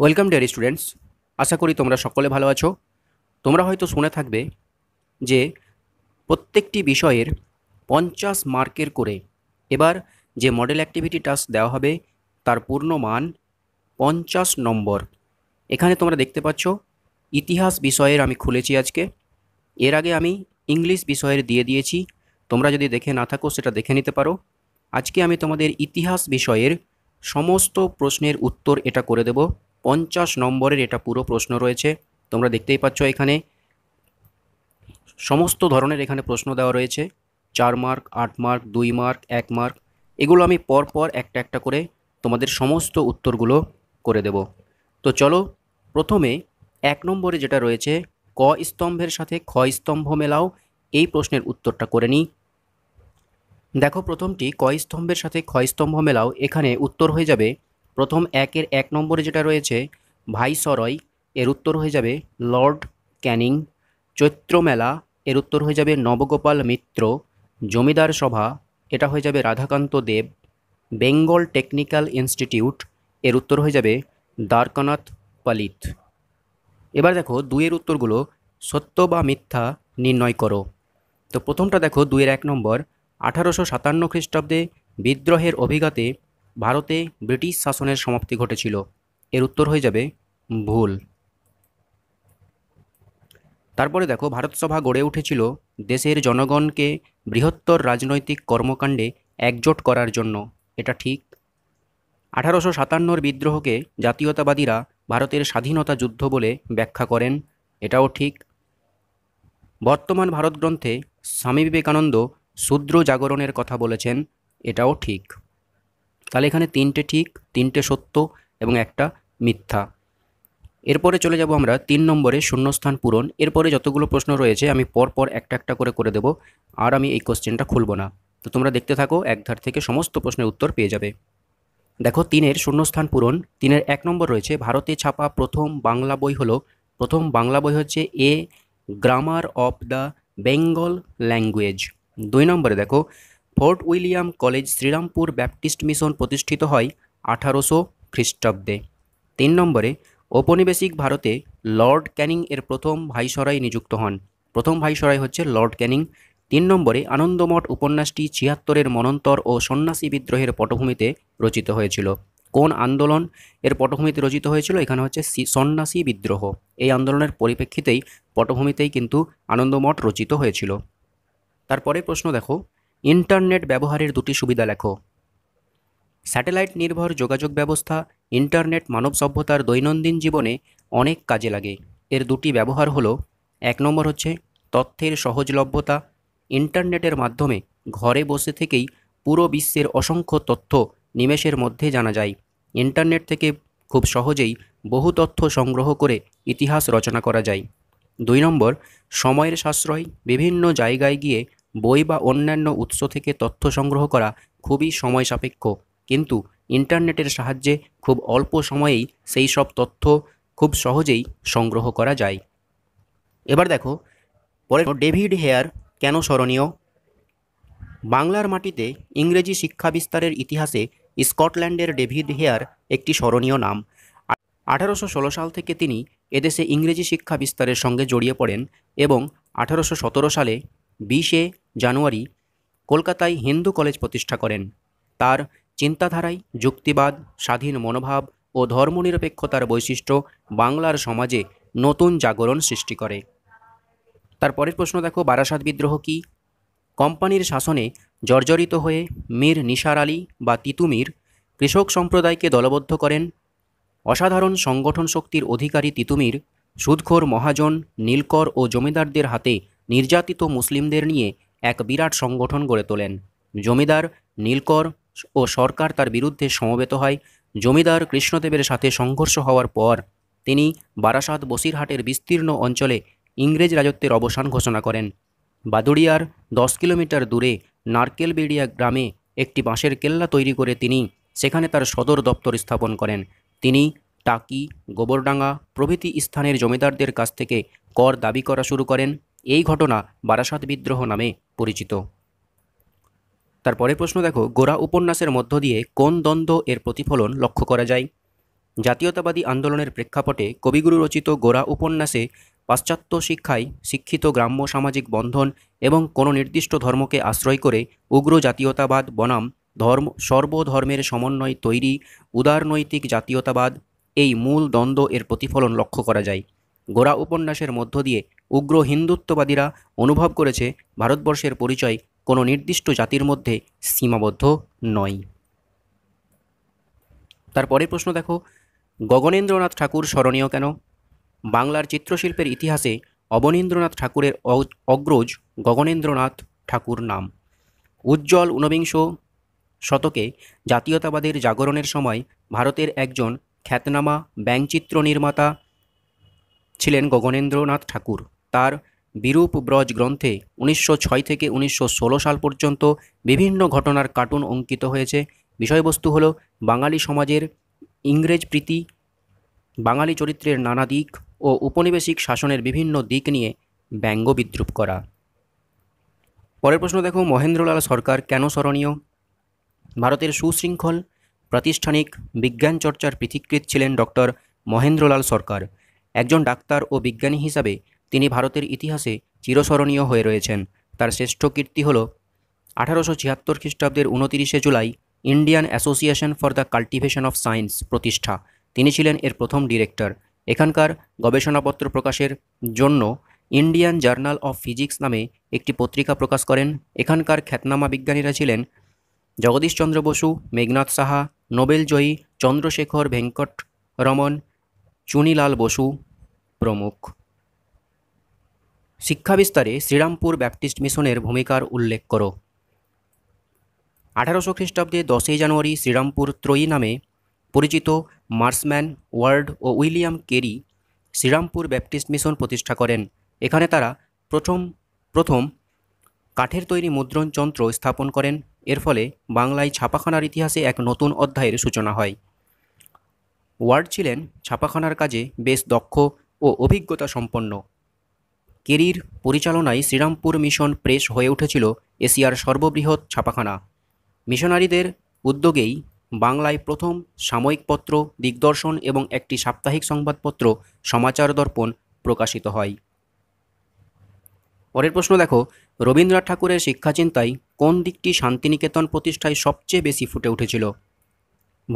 welcome dear students আশা করি তোমরা সকলে ভালো আছো তোমরা হয়তো শুনে থাকবে যে প্রত্যেকটি বিষয়ের পঞ্চাশ মার্কের করে এবার যে মডেল অ্যাক্টিভিটি টাস্ক দেওয়া হবে তার পূর্ণ মান পঞ্চাশ নম্বর এখানে তোমরা দেখতে পাচ্ছ ইতিহাস বিষয়ের আমি খুলেছি আজকে এর আগে আমি ইংলিশ বিষয়ের দিয়ে দিয়েছি তোমরা যদি দেখে না থাকো সেটা দেখে নিতে পারো আজকে আমি তোমাদের ইতিহাস বিষয়ের সমস্ত প্রশ্নের উত্তর এটা করে দেব পঞ্চাশ নম্বরের এটা পুরো প্রশ্ন রয়েছে তোমরা দেখতেই পাচ্ছ এখানে সমস্ত ধরনের এখানে প্রশ্ন দেওয়া রয়েছে চার মার্ক আট মার্ক দুই মার্ক এক মার্ক এগুলো আমি পর পর একটা একটা করে তোমাদের সমস্ত উত্তরগুলো করে দেব তো চলো প্রথমে এক নম্বরে যেটা রয়েছে ক স্তম্ভের সাথে খ স্তম্ভ মেলাও এই প্রশ্নের উত্তরটা করে নিই দেখো প্রথমটি ক স্তম্ভের সাথে খ স্তম্ভ মেলাও এখানে উত্তর হয়ে যাবে প্রথম একের এক নম্বরে যেটা রয়েছে ভাইসরয় এর উত্তর হয়ে যাবে লর্ড ক্যানিং চৈত্র মেলা এর উত্তর হয়ে যাবে নবগোপাল মিত্র জমিদার সভা এটা হয়ে যাবে Radhakanta Deb Bengal technical institute এর উত্তর হয়ে যাবে দ্বারকানাথ পালিত এবার দেখো দুইয়ের উত্তরগুলো সত্য বা মিথ্যা নির্ণয় করো তো প্রথমটা দেখো দুইয়ের এক নম্বর আঠারোশো সাতান্ন খ্রিস্টাব্দে বিদ্রোহের অভিঘাতে ভারতে ব্রিটিশ শাসনের সমাপ্তি ঘটেছিল এর উত্তর হয়ে যাবে ভুল তারপরে দেখো ভারতসভা গড়ে উঠেছিল দেশের জনগণকে বৃহত্তর রাজনৈতিক কর্মকাণ্ডে একজোট করার জন্য এটা ঠিক আঠারোশো সাতান্নর বিদ্রোহকে জাতীয়তাবাদীরা ভারতের স্বাধীনতা যুদ্ধ বলে ব্যাখ্যা করেন এটাও ঠিক বর্তমান ভারত গ্রন্থে স্বামী বিবেকানন্দ শূদ্র জাগরণের কথা বলেছেন এটাও ঠিক তাহলে এখানে তিনটে ঠিক তিনটে সত্য এবং একটা মিথ্যা এরপরে চলে যাব আমরা তিন নম্বরে শূন্যস্থান পূরণ এরপরে যতগুলো প্রশ্ন রয়েছে আমি পরপর একটা একটা করে করে দেব আর আমি এই কোশ্চেনটা খুলব না তো তোমরা দেখতে থাকো একধার থেকে সমস্ত প্রশ্নের উত্তর পেয়ে যাবে দেখো তিনের শূন্যস্থান পূরণ তিনের এক নম্বর রয়েছে ভারতে ছাপা প্রথম বাংলা বই হলো প্রথম বাংলা বই হচ্ছে a grammar of the Bengal language দুই নম্বরে দেখো Fort William college Serampore Baptist mission প্রতিষ্ঠিত হয় আঠারোশো খ্রিস্টাব্দে তিন নম্বরে ঔপনিবেশিক ভারতে লর্ড ক্যানিং এর প্রথম ভাইসরাই নিযুক্ত হন প্রথম ভাইসরাই হচ্ছে লর্ড ক্যানিং তিন নম্বরে আনন্দমঠ উপন্যাসটি ছিয়াত্তরের মনন্তর ও সন্ন্যাসী বিদ্রোহের পটভূমিতে রচিত হয়েছিল কোন আন্দোলন এর পটভূমিতে রচিত হয়েছিল এখানে হচ্ছে সন্ন্যাসী বিদ্রোহ এই আন্দোলনের পরিপ্রেক্ষিতেই পটভূমিতেই কিন্তু আনন্দমঠ রচিত হয়েছিল তারপরে প্রশ্ন দেখো ইন্টারনেট ব্যবহারের দুটি সুবিধা লেখো স্যাটেলাইট নির্ভর যোগাযোগ ব্যবস্থা ইন্টারনেট মানব সভ্যতার দৈনন্দিন জীবনে অনেক কাজে লাগে এর দুটি ব্যবহার হলো এক নম্বর হচ্ছে তথ্যের সহজলভ্যতা ইন্টারনেটের মাধ্যমে ঘরে বসে থেকেই পুরো বিশ্বের অসংখ্য তথ্য নিমেষের মধ্যে জানা যায় ইন্টারনেট থেকে খুব সহজেই বহু তথ্য সংগ্রহ করে ইতিহাস রচনা করা যায় দুই নম্বর সময়ের সাশ্রয় বিভিন্ন জায়গায় গিয়ে বই বা অন্যান্য উৎস থেকে তথ্য সংগ্রহ করা খুবই সময় সাপেক্ষ কিন্তু ইন্টারনেটের সাহায্যে খুব অল্প সময়েই সেই সব তথ্য খুব সহজেই সংগ্রহ করা যায় এবার দেখো পরে ডেভিড হেয়ার কেন স্মরণীয় বাংলার মাটিতে ইংরেজি শিক্ষা বিস্তারের ইতিহাসে স্কটল্যান্ডের ডেভিড হেয়ার একটি স্মরণীয় নাম আঠারোশো সাল থেকে তিনি এদেশে ইংরেজি শিক্ষা বিস্তারের সঙ্গে জড়িয়ে পড়েন এবং আঠারোশো সালে বিশে জানুয়ারি কলকাতায় হিন্দু কলেজ প্রতিষ্ঠা করেন তার চিন্তাধারায় যুক্তিবাদ স্বাধীন মনোভাব ও ধর্মনিরপেক্ষতার বৈশিষ্ট্য বাংলার সমাজে নতুন জাগরণ সৃষ্টি করে তার পরের প্রশ্ন দেখো বারাসাত বিদ্রোহ কি কোম্পানির শাসনে জর্জরিত হয়ে মীর নিসার আলী বা তিতুমির কৃষক সম্প্রদায়কে দলবদ্ধ করেন অসাধারণ সংগঠন শক্তির অধিকারী তিতুমির সুদখোর মহাজন নীলকর ও জমিদারদের হাতে নির্যাতিত মুসলিমদের নিয়ে এক বিরাট সংগঠন গড়ে তোলেন জমিদার নীলকর ও সরকার তার বিরুদ্ধে সমবেত হয় জমিদার কৃষ্ণদেবের সাথে সংঘর্ষ হওয়ার পর তিনি বারাসাত বসিরহাটের বিস্তীর্ণ অঞ্চলে ইংরেজ রাজত্বের অবসান ঘোষণা করেন বাদুড়িয়ার দশ কিলোমিটার দূরে নারকেলবেড়িয়া গ্রামে একটি বাঁশের কেল্লা তৈরি করে তিনি সেখানে তার সদর দপ্তর স্থাপন করেন তিনি টাকি গোবরডাঙ্গা প্রভৃতি স্থানের জমিদারদের কাছ থেকে কর দাবি করা শুরু করেন এই ঘটনা বারাসাত বিদ্রোহ নামে পরিচিত তারপরে প্রশ্ন দেখো গোরা উপন্যাসের মধ্য দিয়ে কোন দ্বন্দ্ব এর প্রতিফলন লক্ষ্য করা যায় জাতীয়তাবাদী আন্দোলনের প্রেক্ষাপটে কবিগুরু রচিত গোরা উপন্যাসে পাশ্চাত্য শিক্ষায় শিক্ষিত গ্রাম্য সামাজিক বন্ধন এবং কোনো নির্দিষ্ট ধর্মকে আশ্রয় করে উগ্র জাতীয়তাবাদ বনাম ধর্ম সর্বধর্মের সমন্বয় তৈরি উদারনৈতিক জাতীয়তাবাদ এই মূল দ্বন্দ্ব এর প্রতিফলন লক্ষ্য করা যায় গোড়া উপন্যাসের মধ্য দিয়ে উগ্র হিন্দুত্ববাদীরা অনুভব করেছে ভারতবর্ষের পরিচয় কোনো নির্দিষ্ট জাতির মধ্যে সীমাবদ্ধ নয় তারপরের প্রশ্ন দেখো গগনেন্দ্রনাথ ঠাকুর স্মরণীয় কেন বাংলার চিত্রশিল্পের ইতিহাসে অবনীন্দ্রনাথ ঠাকুরের অগ্রজ গগনেন্দ্রনাথ ঠাকুর নাম উজ্জ্বল ঊনবিংশ শতকে জাতীয়তাবাদের জাগরণের সময় ভারতের একজন খ্যাতনামা ব্যাংচিত্র নির্মাতা ছিলেন গগনেন্দ্রনাথ ঠাকুর তার বিরূপ ব্রজ গ্রন্থে উনিশশো থেকে উনিশশো সাল পর্যন্ত বিভিন্ন ঘটনার কার্টুন অঙ্কিত হয়েছে বিষয়বস্তু হল বাঙালি সমাজের ইংরেজ প্রীতি বাঙালি চরিত্রের নানা দিক ও উপনিবেশিক শাসনের বিভিন্ন দিক নিয়ে ব্যঙ্গ বিদ্রুপ করা পরের প্রশ্ন দেখো মহেন্দ্রলাল সরকার কেন স্মরণীয় ভারতের সুশৃঙ্খল প্রাতিষ্ঠানিক বিজ্ঞান চর্চার পৃথিকৃত ছিলেন ডক্টর মহেন্দ্রলাল সরকার একজন ডাক্তার ও বিজ্ঞানী হিসাবে তিনি ভারতের ইতিহাসে চিরস্মরণীয় হয়ে রয়েছেন তার শ্রেষ্ঠ কীর্তি হল আঠারোশো ছিয়াত্তর খ্রিস্টাব্দের উনতিরিশে জুলাই Indian association for the cultivation of science প্রতিষ্ঠা তিনি ছিলেন এর প্রথম ডিরেক্টর এখানকার গবেষণাপত্র প্রকাশের জন্য ইন্ডিয়ান জার্নাল অফ ফিজিক্স নামে একটি পত্রিকা প্রকাশ করেন এখানকার খ্যাতনামা বিজ্ঞানীরা ছিলেন জগদীশচন্দ্র বসু মেঘনাথ সাহা নোবেল জয়ী চন্দ্রশেখর ভেঙ্কট রমন চুনিলাল বসু প্রমুখ শিক্ষা বিস্তারে শ্রীরামপুর ব্যাপটিস্ট মিশনের ভূমিকার উল্লেখ করো আঠারোশো খ্রিস্টাব্দে দশই জানুয়ারি শ্রীরামপুর ত্রয়ী নামে পরিচিত মার্সম্যান ওয়ার্ড ও William Carey Serampore Baptist mission প্রতিষ্ঠা করেন এখানে তারা প্রথম প্রথম কাঠের তৈরি মুদ্রণ যন্ত্র স্থাপন করেন এর ফলে বাংলায় ছাপাখানার ইতিহাসে এক নতুন অধ্যায়ের সূচনা হয় ওয়ার্ড ছিলেন ছাপাখানার কাজে বেশ দক্ষ ও অভিজ্ঞতা সম্পন্ন কেরির পরিচালনায় শ্রীরামপুর মিশন প্রেস হয়ে উঠেছিল এশিয়ার সর্ববৃহৎ ছাপাখানা মিশনারিদের উদ্যোগেই বাংলায় প্রথম সাময়িক পত্র দিগদর্শন এবং একটি সাপ্তাহিক সংবাদপত্র সমাচার দর্পণ প্রকাশিত হয় পরের প্রশ্ন দেখো রবীন্দ্রনাথ ঠাকুরের শিক্ষাচিন্তায় কোন দিকটি শান্তিনিকেতন প্রতিষ্ঠায় সবচেয়ে বেশি ফুটে উঠেছিল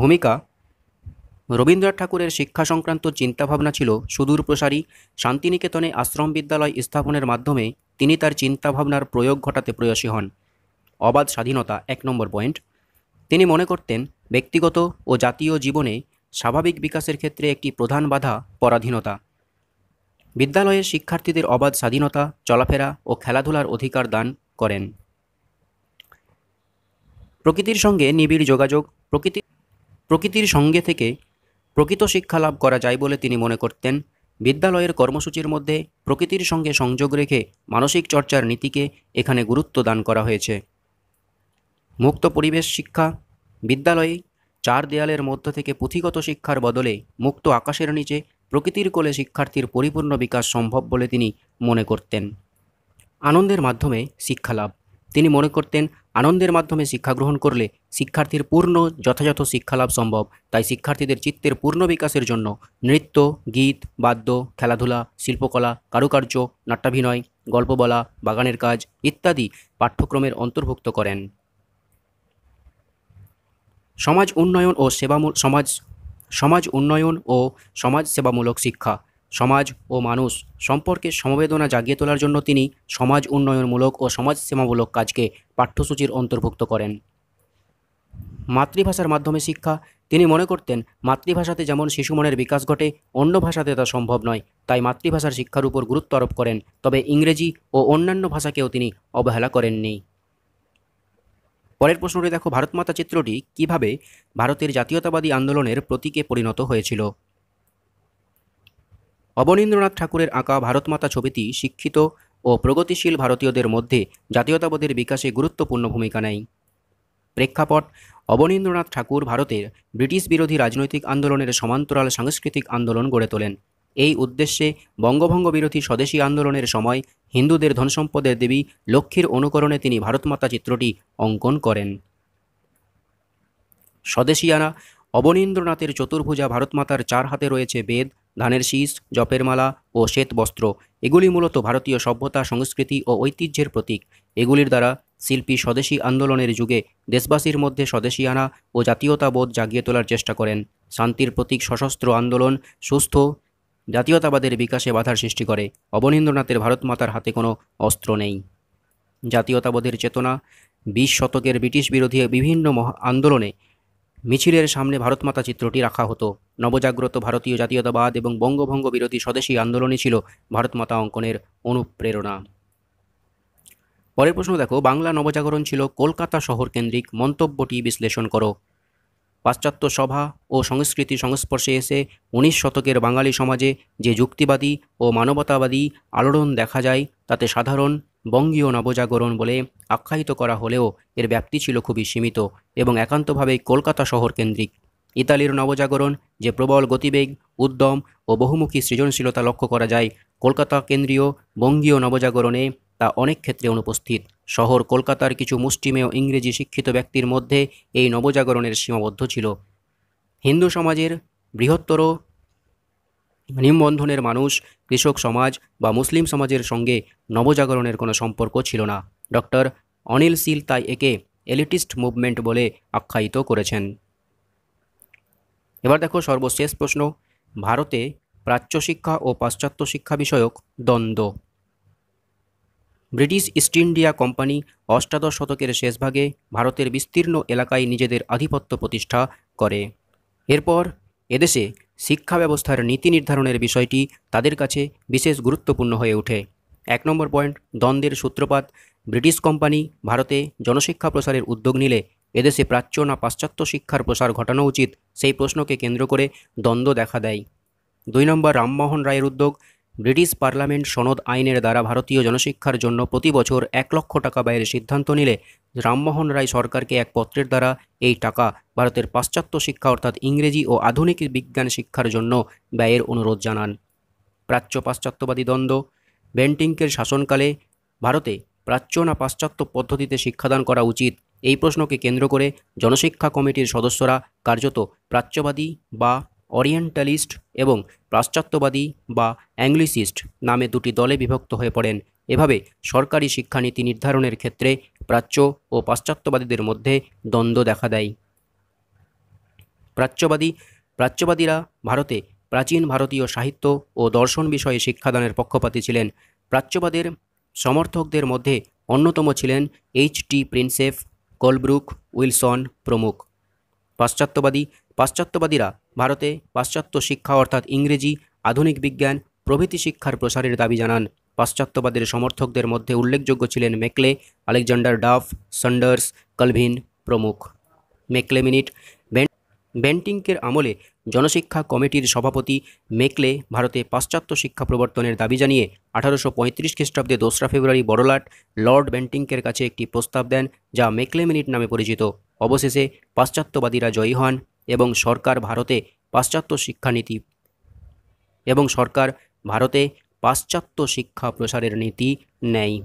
ভূমিকা রবীন্দ্রনাথ ঠাকুরের শিক্ষা সংক্রান্ত চিন্তাভাবনা ছিল সুদূর প্রসারী শান্তিনিকেতনে আশ্রম বিদ্যালয় স্থাপনের মাধ্যমে তিনি তার চিন্তাভাবনার প্রয়োগ ঘটাতে প্রয়াসী হন অবাধ স্বাধীনতা এক নম্বর পয়েন্ট তিনি মনে করতেন ব্যক্তিগত ও জাতীয় জীবনে স্বাভাবিক বিকাশের ক্ষেত্রে একটি প্রধান বাধা পরাধীনতা বিদ্যালয়ের শিক্ষার্থীদের অবাধ স্বাধীনতা চলাফেরা ও খেলাধুলার অধিকার দান করেন প্রকৃতির সঙ্গে নিবিড় যোগাযোগ প্রকৃতি প্রকৃতির সঙ্গে থেকে প্রকৃত শিক্ষা লাভ করা যায় বলে তিনি মনে করতেন বিদ্যালয়ের কর্মসূচির মধ্যে প্রকৃতির সঙ্গে সংযোগ রেখে মানসিক চর্চার নীতিকে এখানে গুরুত্ব দান করা হয়েছে মুক্ত পরিবেশ শিক্ষা বিদ্যালয়ে চার দেয়ালের মধ্য থেকে পুঁথিগত শিক্ষার বদলে মুক্ত আকাশের নিচে প্রকৃতির কোলে শিক্ষার্থীর পরিপূর্ণ বিকাশ সম্ভব বলে তিনি মনে করতেন আনন্দের মাধ্যমে শিক্ষা লাভ তিনি মনে করতেন আনন্দের মাধ্যমে শিক্ষা গ্রহণ করলে শিক্ষার্থীর পূর্ণ যথাযথ শিক্ষালাভ সম্ভব তাই শিক্ষার্থীদের চিত্তের পূর্ণ বিকাশের জন্য নৃত্য গীত বাদ্য খেলাধুলা শিল্পকলা কারুকার্য নাট্যাভিনয় গল্প বলা বাগানের কাজ ইত্যাদি পাঠ্যক্রমের অন্তর্ভুক্ত করেন সমাজ উন্নয়ন ও সেবামূল সমাজ সমাজ উন্নয়ন ও সমাজ সেবামূলক শিক্ষা সমাজ ও মানুষ সম্পর্কে সমবেদনা জাগিয়ে তোলার জন্য তিনি সমাজ উন্নয়নমূলক ও সমাজসেবামূলক কাজকে পাঠ্যসূচির অন্তর্ভুক্ত করেন মাতৃভাষার মাধ্যমে শিক্ষা তিনি মনে করতেন মাতৃভাষাতে যেমন শিশু মনের বিকাশ ঘটে অন্য ভাষাতে তা সম্ভব নয় তাই মাতৃভাষার শিক্ষার উপর গুরুত্ব আরোপ করেন তবে ইংরেজি ও অন্যান্য ভাষাকেও তিনি অবহেলা করেননি পরের প্রশ্নটি দেখো ভারতমাতা চিত্রটি কিভাবে ভারতের জাতীয়তাবাদী আন্দোলনের প্রতীকে পরিণত হয়েছিল অবনীন্দ্রনাথ ঠাকুরের আঁকা ভারতমাতা ছবিটি শিক্ষিত ও প্রগতিশীল ভারতীয়দের মধ্যে জাতীয়তাবাদের বিকাশে গুরুত্বপূর্ণ ভূমিকা নেয় প্রেক্ষাপট অবনীন্দ্রনাথ ঠাকুর ভারতের ব্রিটিশ বিরোধী রাজনৈতিক আন্দোলনের সমান্তরাল সাংস্কৃতিক আন্দোলন গড়ে তোলেন এই উদ্দেশ্যে বঙ্গভঙ্গ বিরোধী স্বদেশী আন্দোলনের সময় হিন্দুদের ধনসম্পদের দেবী লক্ষ্মীর অনুকরণে তিনি ভারতমাতা চিত্রটি অঙ্কন করেন স্বদেশিয়ানা অবনীন্দ্রনাথের চতুর্ভুজা ভারতমাতার চার হাতে রয়েছে বেদ ধানের শীষ জপের মালা ও শ্বেত বস্ত্র এগুলি মূলত ভারতীয় সভ্যতা সংস্কৃতি ও ঐতিহ্যের প্রতীক এগুলির দ্বারা শিল্পী স্বদেশী আন্দোলনের যুগে দেশবাসীর মধ্যে স্বদেশী আনা ও জাতীয়তাবোধ জাগিয়ে তোলার চেষ্টা করেন শান্তির প্রতীক সশস্ত্র আন্দোলন সুস্থ জাতীয়তাবাদের বিকাশে বাধার সৃষ্টি করে অবনীন্দ্রনাথের ভারত মাতার হাতে কোনো অস্ত্র নেই জাতীয়তাবোধের চেতনা বিশ শতকের ব্রিটিশ বিরোধী বিভিন্ন আন্দোলনে মিছিলের সামনে ভারতমাতা চিত্রটি রাখা হতো নবজাগ্রত ভারতীয় জাতীয়তাবাদ এবং বঙ্গভঙ্গ বিরোধী স্বদেশী আন্দোলনই ছিল ভারতমাতা অঙ্কনের অনুপ্রেরণা পরের প্রশ্ন দেখো বাংলা নবজাগরণ ছিল কলকাতা শহর কেন্দ্রিক মন্তব্যটি বিশ্লেষণ করো পাশ্চাত্য সভা ও সংস্কৃতি সংস্পর্শে এসে উনিশ শতকের বাঙালি সমাজে যে যুক্তিবাদী ও মানবতাবাদী আলোড়ন দেখা যায় তাতে সাধারণ বঙ্গীয় নবজাগরণ বলে আখ্যায়িত করা হলেও এর ব্যাপ্তি ছিল খুবই সীমিত এবং একান্তভাবেই কলকাতা শহর কেন্দ্রিক ইতালির নবজাগরণ যে প্রবল গতিবেগ উদ্যম ও বহুমুখী সৃজনশীলতা লক্ষ্য করা যায় কলকাতা কেন্দ্রীয় বঙ্গীয় নবজাগরণে তা অনেক ক্ষেত্রে অনুপস্থিত শহর কলকাতার কিছু মুষ্টিমেয় ইংরেজি শিক্ষিত ব্যক্তির মধ্যে এই নবজাগরণের সীমাবদ্ধ ছিল হিন্দু সমাজের বৃহত্তর নিমবন্ধনের মানুষ কৃষক সমাজ বা মুসলিম সমাজের সঙ্গে নবজাগরণের কোনো সম্পর্ক ছিল না ডক্টর অনিল সিল তাই একে এলিটিস্ট মুভমেন্ট বলে আখ্যায়িত করেছেন এবার দেখো সর্বশেষ প্রশ্ন ভারতে প্রাচ্য শিক্ষা ও পাশ্চাত্য শিক্ষা বিষয়ক দ্বন্দ্ব ব্রিটিশ ইস্ট ইন্ডিয়া কোম্পানি অষ্টাদশ শতকের শেষভাগে ভারতের বিস্তীর্ণ এলাকায় নিজেদের আধিপত্য প্রতিষ্ঠা করে এরপর এদেশে শিক্ষা ব্যবস্থার নীতি নির্ধারণের বিষয়টি তাদের কাছে বিশেষ গুরুত্বপূর্ণ হয়ে ওঠে এক নম্বর পয়েন্ট দ্বন্দ্বের সূত্রপাত ব্রিটিশ কোম্পানি ভারতে জনশিক্ষা প্রসারের উদ্যোগ নিলে এদেশে প্রাচ্য না পাশ্চাত্য শিক্ষার প্রসার ঘটানো উচিত সেই প্রশ্নকে কেন্দ্র করে দ্বন্দ্ব দেখা দেয় দুই নম্বর রামমোহন রায়ের উদ্যোগ ব্রিটিশ পার্লামেন্ট সনদ আইনের দ্বারা ভারতীয় জনশিক্ষার জন্য প্রতি বছর এক লক্ষ টাকা ব্যয়ের সিদ্ধান্ত নিলে রামমোহন রায় সরকারকে এক পত্রের দ্বারা এই টাকা ভারতের পাশ্চাত্য শিক্ষা অর্থাৎ ইংরেজি ও আধুনিক বিজ্ঞান শিক্ষার জন্য ব্যয়ের অনুরোধ জানান প্রাচ্য পাশ্চাত্যবাদী দ্বন্দ্ব বেন্টিংকের শাসনকালে ভারতে প্রাচ্য না পাশ্চাত্য পদ্ধতিতে শিক্ষাদান করা উচিত এই প্রশ্নকে কেন্দ্র করে জনশিক্ষা কমিটির সদস্যরা কার্যত প্রাচ্যবাদী বা অরিয়েন্টালিস্ট এবং পাশ্চাত্যবাদী বা অ্যাংলিসিস্ট নামে দুটি দলে বিভক্ত হয়ে পড়েন এভাবে সরকারি শিক্ষানীতি নির্ধারণের ক্ষেত্রে প্রাচ্য ও পাশ্চাত্যবাদীদের মধ্যে দ্বন্দ্ব দেখা দেয় প্রাচ্যবাদী প্রাচ্যবাদীরা ভারতে প্রাচীন ভারতীয় সাহিত্য ও দর্শন বিষয়ে শিক্ষাদানের পক্ষপাতী ছিলেন প্রাচ্যবাদের সমর্থকদের মধ্যে অন্যতম ছিলেন এইচ টি প্রিন্সেফ কলব্রুক উইলসন প্রমুখ পাশ্চাত্যবাদী পাশ্চাত্যবাদীরা ভারতে পাশ্চাত্য শিক্ষা অর্থাৎ ইংরেজি আধুনিক বিজ্ঞান প্রভৃতি শিক্ষার প্রসারের দাবি জানান পাশ্চাত্যবাদের সমর্থকদের মধ্যে উল্লেখযোগ্য ছিলেন Macaulay Alexander Duff Saunders Colvin প্রমুখ মেকলে মিনিট ব্যান্টিংকের আমলে জনশিক্ষা কমিটির সভাপতি মেকলে ভারতে পাশ্চাত্য শিক্ষা প্রবর্তনের দাবি জানিয়ে আঠারোশো পঁয়ত্রিশ খ্রিস্টাব্দে দোসরা ফেব্রুয়ারি বড়লাট লর্ড ব্যান্টিংকের কাছে একটি প্রস্তাব দেন যা মেকলে মিনিট নামে পরিচিত অবশেষে পাশ্চাত্যবাদীরা জয়ী হন এবং সরকার ভারতে পাশ্চাত্য শিক্ষানীতি এবং সরকার ভারতে पाश्चात्य शिक्षा प्रसार नीति नई